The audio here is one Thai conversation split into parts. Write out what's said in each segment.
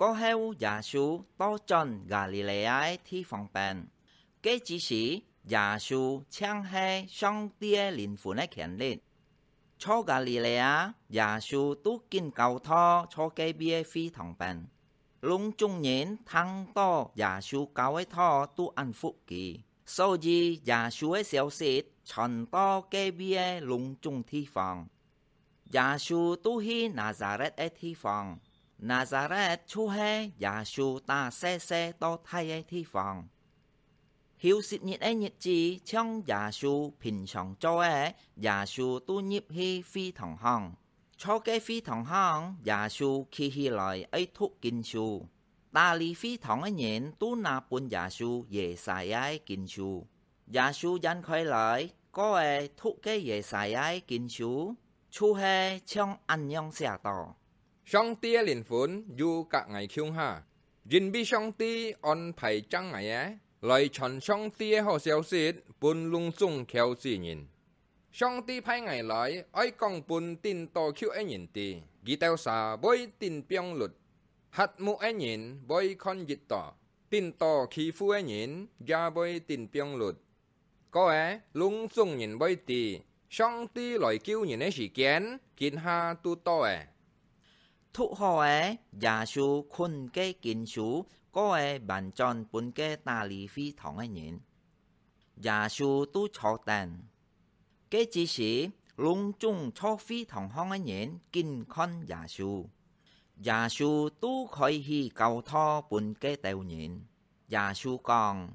ก็เหวี่ยย่าชูโตจนกาลิเลียที่ฟังเป็นแกจีสีย่าชูเชียงเฮช่องเตี๋ยลินฝุ่นไอแข็งเล็ดชอกาลิเลียย่าชูตุกินเกาท้อชอแกเบียฟี่ถังเป็นลุงจุงเห็นทางโตย่าชูเกาไอท้อตุอันฟุกีโซจีย่าช่วยเซลเซียดชนโตแกเบียลุงจุงที่ฟังย่าชูตุฮีนาซาเรตไอที่ฟัง Nazareth chú hê giả su ta xe xe to thay thi phòng. Hiếu xịt nhiệt ấy nhiệt chi trong giả su bình sống cho ấy giả su tu nhịp hi phi thẳng hòng. Cho cái phi thẳng hòng giả su khi hi lời ấy thúc kinh su. Ta lý phi thẳng ấy nhện tu na buôn giả su dễ xài ấy kinh su. Giả su dân khơi lời có ấy thúc cái dễ xài ấy kinh su. Chú hê trong anh nhong xe tỏ song tia liền phun, du cả ngày khiung ha jin bi song ti on phải trăng ngày á lời chọn song tia họ xéo xịt bun lung sung khéo xì nhìn song ti phải ngày lại ai con bun tin to khiu ấy nhìn ti Gì tao xa bôi tin biong lụt. hạt mu ấy nhìn bôi con dịch tỏ tin to khi phu ấy nhìn ra bôi tin biong lụt. có é lung sung nhìn bôi ti song ti lời kêu nhìn ấy chỉ kiến kinh ha tu to é thu họ ấy giả su khôn cái kinh su có ấy bản chọn bốn cái ta lý phi thong ấy nhìn giả su tu cho tàn cái chỉ sĩ lung chung cho phi thong hong ấy nhìn kinh con giả su giả su tu khỏi hi cầu tho bốn cái tèo nhìn giả su còn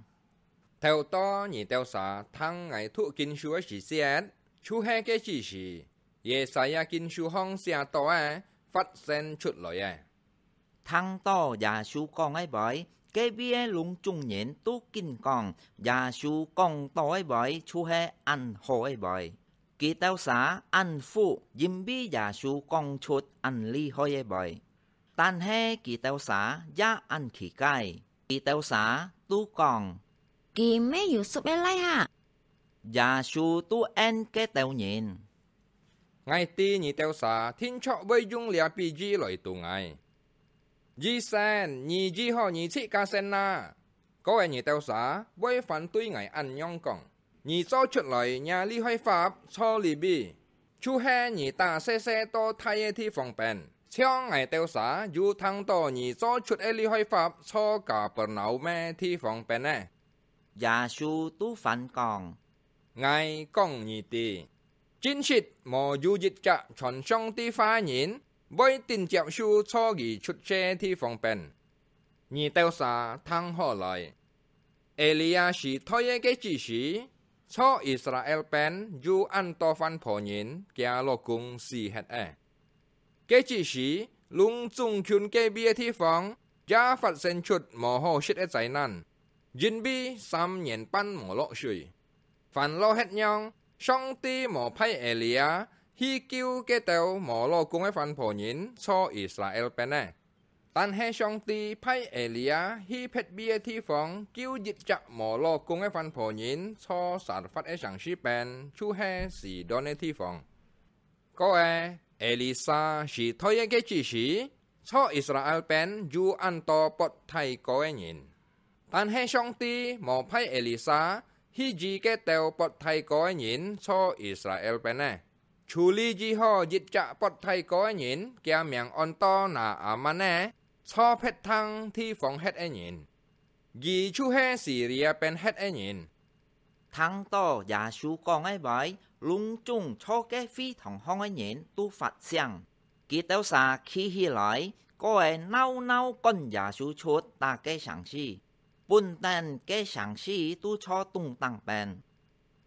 theo to nhị theo xa thăng ngày thu kinh su ấy chỉ xét chú hai cái chỉ sĩ ye sai kinh su hong xe to ấy phát sinh chút lỗi ai. Thăng to và su con ấy bởi, cái bia lũng trung nhện tú kinh còn, và su con to ấy bởi, chú hê ăn hồ ấy bởi. Kỳ tao xá ăn phụ, dìm bi và su con chút ăn ly hôi ấy bởi. Tàn hê kỳ tao xá giá ăn khỉ cay, kỳ tao xá tú còn. Kỳ mê yếu sụp ấy lai hả? Và su tú en cái tao nhện. ไงตีนี่เตียวสาทิ้งชอบไว้ยุ่งเหลียปีจีลอยตุงไงยี่ซนยี่จีห่อยี่ชิกาเซนนาก็ไอ้นี่เตียวสาไว้ฝันตุยไงอันยองกองยี่โซชุดลอยยาลี่ห้อยฟาบชอลีบีชูแหนยี่ตาเซเซโตไทยที่ฟองเป็นเชียงไงเตียวสาอยู่ทางต่อยี่โซชุดเอลี่ห้อยฟาบชอกาเปรเนาแม่ที่ฟองเป็นแน่ยาชูตู้ฝันกองไงกองยี่ตีจินชิดมอยูยิตจะชนช่องที่ฟ้าหินบวยตินเจียวชูช่อกีชุดเชที่ฟงเป็นนี่เต้าสาทั้งห่อเลยเอลียาสีทอยเกจิชีช่ออิสราเอลเป็นยูอันตอฟันผอหินเกีโลกุงสีเฮดเอเกจิชีลุงจุงคุนเกเบียที่ฟงยาฟัดเซนชุดมอห่อชิดเอใจนั่นยินบีซำเหยียนปั้นหมอโลชุยฟันโลเฮ็ยอง上帝无派以利亚去救嗰条摩洛公嘅翻婆人，所以以色列变呢。但係上帝派以利亚去撇別嘅地方救一隻摩洛公嘅翻婆人，所殺法嘅上司變，就係是當嘅地方。各位，以利沙是推嘅指示，所以以色列變就按到不太高嘅人。但係上帝無派以利沙。ฮีจีแกเตวปดไทยก้อยหยินซออิสราเอลไปแน่ชูลีจีฮอยิดจะปดไทยก้อยหยินแกเมียงออนตอนาอามาแน่ซอเพชรทังที่ฟองเฮ็ดไอหยินยีชูแฮซีเรียเป็นเฮ็ดไอหยินทั้งโตยาชูกองไอ้ไว้ลุงจุงชอแกฟีทองห้องไอ้หยินตู้ฝัดเสียงกีเต้าสาขี้ฮีไหลก็ไอนเน่าเน่าก้นยาชูชดตาแกสังชีกุนแตนแกฉังชีตู้ชอตุงตังเป็น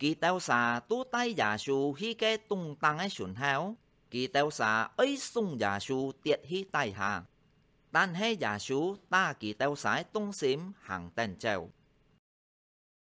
กีเต้าสาตู้ใต้ยาชูฮีแกตุงตังไอฉุนเฮา กีเต้าสาเอ้ยซุงยาชูเตียดฮีใต้หาตันให้ยาชูตากีเต้าสายตุงสิมห่างแตนเจ้า